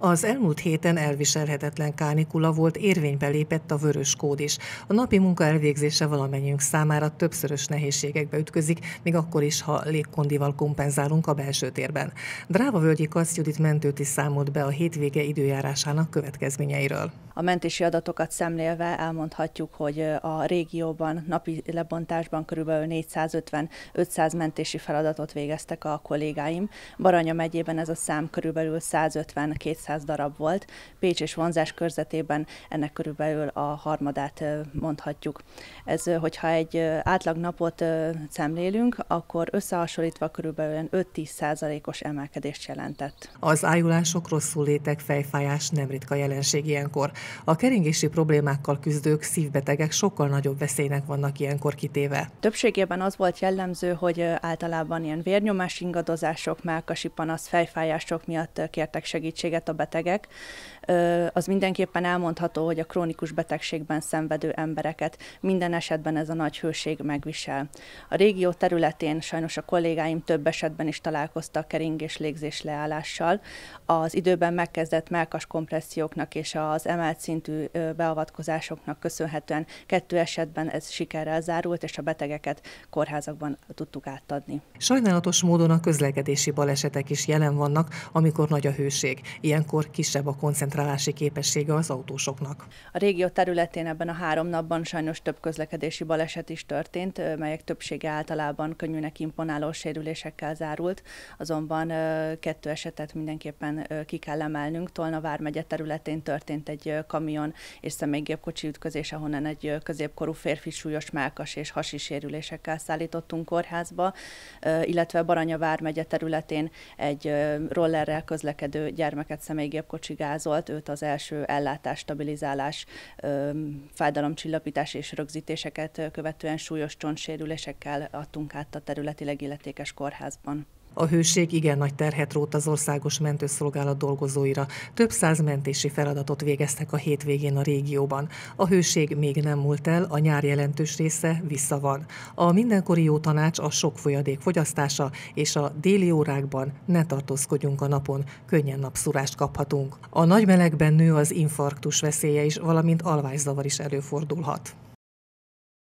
Az elmúlt héten elviselhetetlen kánikula volt, érvénybe lépett a vörös kód is. A napi munka elvégzése valamennyiünk számára többszörös nehézségekbe ütközik, még akkor is, ha légkondival kompenzálunk a belső térben. Dráva Völgyi Kasz Judit mentőt is számolt be a hétvége időjárásának következményeiről. A mentési adatokat szemlélve elmondhatjuk, hogy a régióban napi lebontásban kb. 450-500 mentési feladatot végeztek a kollégáim. Baranya megyében ez a szám kb. 150-200 300 darab volt. Pécs és vonzás körzetében ennek körülbelül a harmadát mondhatjuk. Ez, hogyha egy átlag napot szemlélünk, akkor összehasonlítva körülbelül 5-10 százalékos emelkedést jelentett. Az ájulások, rosszul létek, fejfájás nem ritka jelenség ilyenkor. A keringési problémákkal küzdők, szívbetegek sokkal nagyobb veszélynek vannak ilyenkor kitéve. Többségében az volt jellemző, hogy általában ilyen vérnyomás ingadozások, melkasi panasz, fejfájások miatt kértek segítséget a betegek, az mindenképpen elmondható, hogy a krónikus betegségben szenvedő embereket minden esetben ez a nagy hőség megvisel. A régió területén sajnos a kollégáim több esetben is találkoztak keringés légzés leállással. Az időben megkezdett melkas kompresszióknak és az emelt szintű beavatkozásoknak köszönhetően kettő esetben ez sikerrel zárult, és a betegeket kórházakban tudtuk átadni. Sajnálatos módon a közlekedési balesetek is jelen vannak, amikor nagy a hőség. Ilyen ilyenkor kisebb a koncentrálási képessége az autósoknak. A régió területén ebben a három napban sajnos több közlekedési baleset is történt, melyek többsége általában könnyűnek imponáló sérülésekkel zárult, azonban kettő esetet mindenképpen ki kell emelnünk. Tolna vármegye területén történt egy kamion és személygépkocsi ütközés, ahonnan egy középkorú férfi súlyos mákas és hasi sérülésekkel szállítottunk kórházba, illetve Baranya vármegye területén egy rollerrel közlekedő gyermeket személy gépkocsi gázolt, őt az első ellátás, stabilizálás, fájdalomcsillapítás és rögzítéseket követően súlyos csontsérülésekkel adtunk át a területileg illetékes kórházban. A hőség igen nagy terhet rót az országos mentőszolgálat dolgozóira. Több száz mentési feladatot végeztek a hétvégén a régióban. A hőség még nem múlt el, a nyár jelentős része vissza van. A mindenkori jó tanács a sok folyadék fogyasztása, és a déli órákban ne tartózkodjunk a napon, könnyen napszúrást kaphatunk. A nagy melegben nő az infarktus veszélye is, valamint alvászavar is előfordulhat.